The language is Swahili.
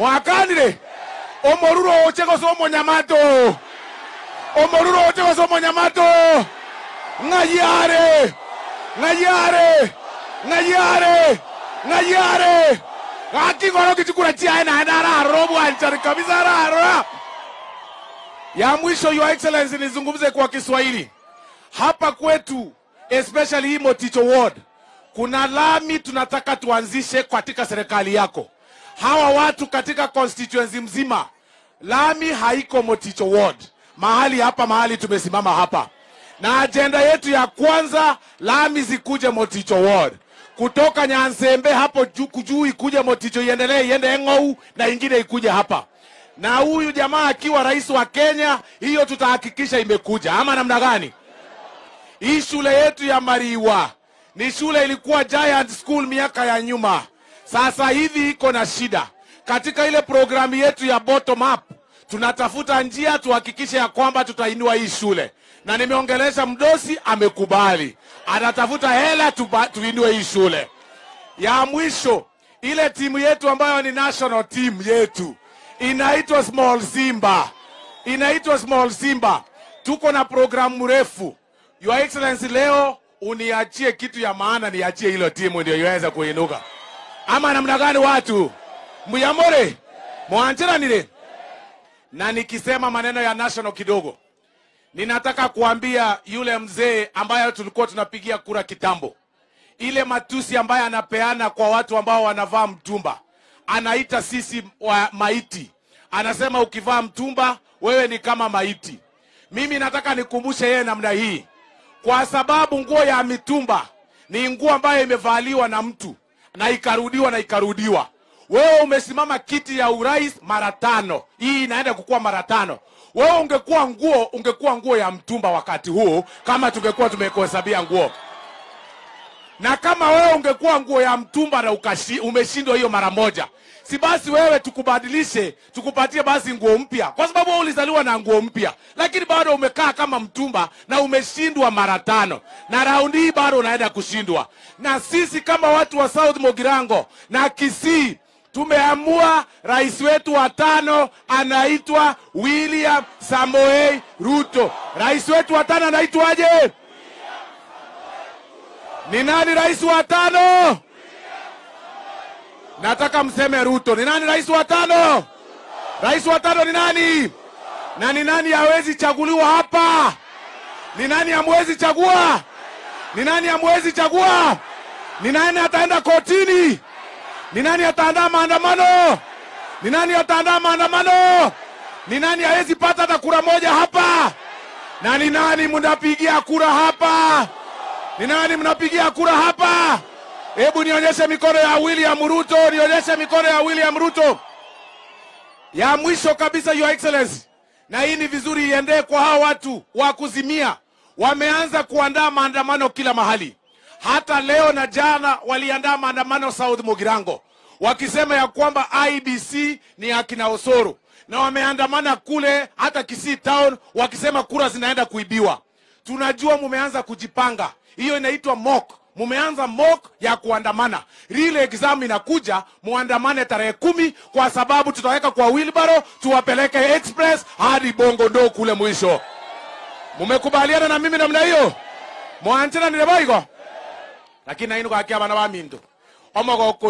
mwakanire omoruro oche gose omonyamato omoruro oche gose omonyamato ng'ayare ng'ayare ng'ayare ng'ayiare gakigoro kichukura chiaye naye nararora obwanchari kabisa ararora ya mwisho your excellency nizungumze kwa kiswahili hapa kwetu especially hii moticho ward kuna lami tunataka tuanzishe katika serikali yako hawa watu katika constituency mzima, lami haiko Moticho ward, mahali hapa, mahali tumesimama hapa, na ajenda yetu ya kwanza lami zikuje Moticho ward kutoka Nyansembe hapo juu ikuje Moticho, iendelee iende Eng'ou na ingine ikuje hapa. Na huyu jamaa akiwa rais wa Kenya, hiyo tutahakikisha imekuja, ama namna gani? Hii shule yetu ya Mariwa ni shule ilikuwa Giant School miaka ya nyuma. Sasa hivi iko na shida katika ile programu yetu ya bottom up, tunatafuta njia tuhakikishe ya kwamba tutainua hii shule, na nimeongelesha mdosi amekubali, anatafuta hela tuinue hii shule. Ya mwisho ile timu yetu ambayo ni national team yetu inaitwa small Simba, inaitwa small Simba. Tuko na programu mrefu Your Excellency, leo uniachie kitu ya maana, niachie hilo timu ndio iweze kuinuka ama namna gani watu mbuyamore mwanjiranire na nikisema maneno ya national kidogo ninataka kuambia yule mzee ambaye tulikuwa tunapigia kura kitambo ile matusi ambaye anapeana kwa watu ambao wanavaa mtumba anaita sisi wa maiti anasema ukivaa mtumba wewe ni kama maiti mimi nataka nikumbushe yeye namna hii kwa sababu nguo ya mitumba ni nguo ambayo imevaliwa na mtu na ikarudiwa na ikarudiwa. Wewe umesimama kiti ya urais mara tano, hii inaenda kukuwa mara tano. Wewe ungekuwa nguo, ungekuwa nguo ya mtumba wakati huu, kama tungekuwa tumekuhesabia nguo na kama wewe ungekuwa nguo ya mtumba na umeshindwa hiyo mara moja, si basi wewe tukubadilishe, tukupatie basi nguo mpya, kwa sababu wewe ulizaliwa na nguo mpya, lakini bado umekaa kama mtumba na umeshindwa mara tano, na raundi hii bado unaenda kushindwa. Na sisi kama watu wa South Mogirango na Kisii tumeamua rais wetu wa tano anaitwa William Samoei Ruto. Rais wetu wa tano anaitwaje? Ni nani rais wa tano? Nataka mseme Ruto. Ni nani rais wa tano? Rais wa tano ni nani? Na ni nani hawezi chaguliwa hapa? Ni nani hamwezi chagua? Ni nani hamwezi chagua? Ni nani ataenda kotini? Ni nani ataandaa maandamano? Ni nani ataandaa maandamano? Ni nani hawezi pata hata kura moja hapa? Na ni nani mnapigia kura hapa? Ni nani mnapigia kura hapa? Hebu nionyeshe mikono ya William Ruto, nionyeshe mikono ya William Ruto. Ya mwisho kabisa, Your excellence na hii ni vizuri iendee kwa hao watu wa kuzimia. Wameanza kuandaa maandamano kila mahali, hata leo na jana waliandaa maandamano South mogirango wakisema ya kwamba IBC ni akina Osoro, na wameandamana kule hata kisi town wakisema kura zinaenda kuibiwa tunajua mumeanza kujipanga, hiyo inaitwa mock. Mumeanza mock ya kuandamana. Real exam inakuja, muandamane tarehe kumi kwa sababu tutaweka kwa wilbaro, tuwapeleke express hadi bongo do kule mwisho. Mumekubaliana na mimi namna hiyo? Mwanchana nirebaigo lakini naindu gakia bana ba mindu omogo